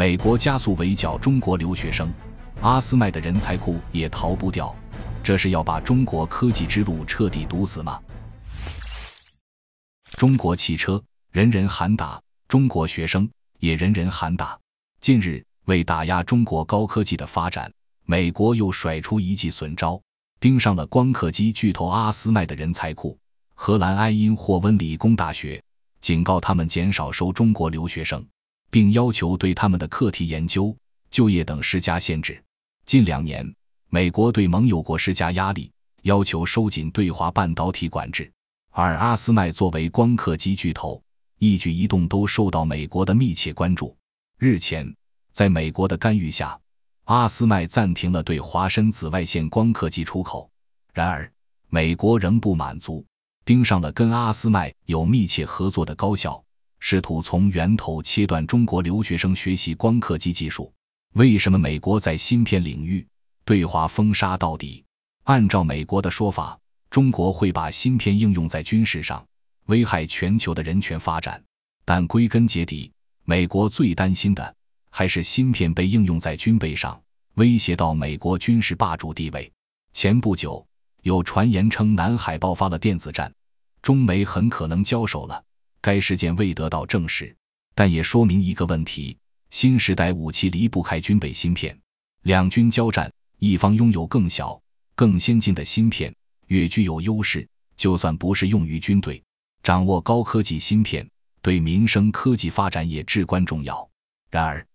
美国加速围剿中国留学生，阿斯麦的人才库也逃不掉，这是要把中国科技之路彻底堵死吗？中国汽车人人喊打，中国学生也人人喊打。近日，为打压中国高科技的发展，美国又甩出一记损招，盯上了光刻机巨头阿斯麦的人才库，荷兰埃因霍温理工大学警告他们减少收中国留学生。并要求对他们的课题研究、就业等施加限制。近两年，美国对盟友国施加压力，要求收紧对华半导体管制。而阿斯麦作为光刻机巨头，一举一动都受到美国的密切关注。日前，在美国的干预下，阿斯麦暂停了对华深紫外线光刻机出口。然而，美国仍不满足，盯上了跟阿斯麦有密切合作的高校。试图从源头切断中国留学生学习光刻机技术。为什么美国在芯片领域对华封杀到底？按照美国的说法，中国会把芯片应用在军事上，危害全球的人权发展。但归根结底，美国最担心的还是芯片被应用在军备上，威胁到美国军事霸主地位。前不久有传言称南海爆发了电子战，中美很可能交手了。该事件未得到证实，但也说明一个问题：新时代武器离不开军备芯片。两军交战，一方拥有更小、更先进的芯片，越具有优势。就算不是用于军队，掌握高科技芯片对民生科技发展也至关重要。然而，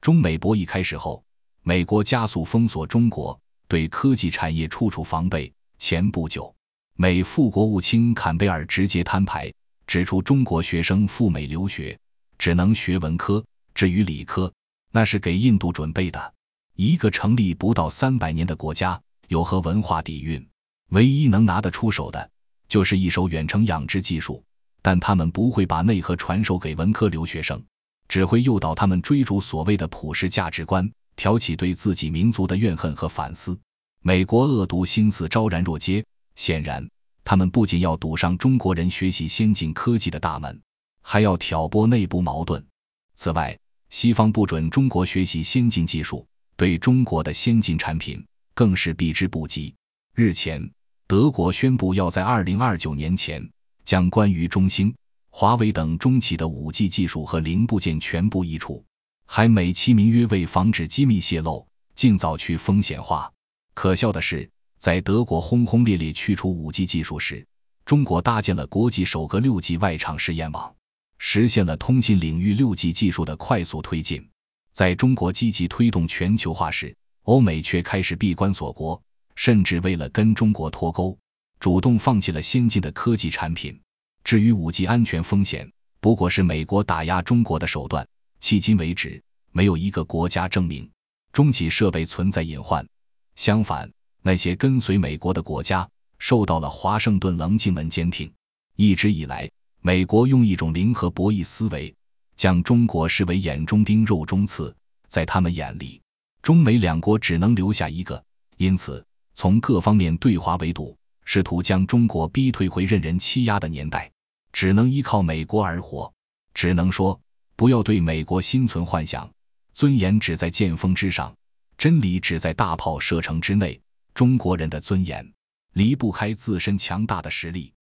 中美博弈开始后，美国加速封锁中国，对科技产业处处防备。前不久，美副国务卿坎贝尔直接摊牌。指出中国学生赴美留学只能学文科，至于理科，那是给印度准备的。一个成立不到三百年的国家有何文化底蕴？唯一能拿得出手的，就是一手远程养殖技术。但他们不会把内核传授给文科留学生，只会诱导他们追逐所谓的普世价值观，挑起对自己民族的怨恨和反思。美国恶毒心思昭然若揭，显然。他们不仅要堵上中国人学习先进科技的大门，还要挑拨内部矛盾。此外，西方不准中国学习先进技术，对中国的先进产品更是避之不及。日前，德国宣布要在二零二九年前将关于中兴、华为等中企的五 G 技术和零部件全部移除，还美其名曰为防止机密泄露，尽早去风险化。可笑的是。在德国轰轰烈烈去除五 G 技术时，中国搭建了国际首个六 G 外场试验网，实现了通信领域六 G 技术的快速推进。在中国积极推动全球化时，欧美却开始闭关锁国，甚至为了跟中国脱钩，主动放弃了先进的科技产品。至于五 G 安全风险，不过是美国打压中国的手段。迄今为止，没有一个国家证明中企设备存在隐患。相反，那些跟随美国的国家受到了华盛顿棱镜门监听。一直以来，美国用一种零和博弈思维，将中国视为眼中钉、肉中刺。在他们眼里，中美两国只能留下一个，因此从各方面对华围堵，试图将中国逼退回任人欺压的年代，只能依靠美国而活。只能说，不要对美国心存幻想。尊严只在剑锋之上，真理只在大炮射程之内。中国人的尊严离不开自身强大的实力。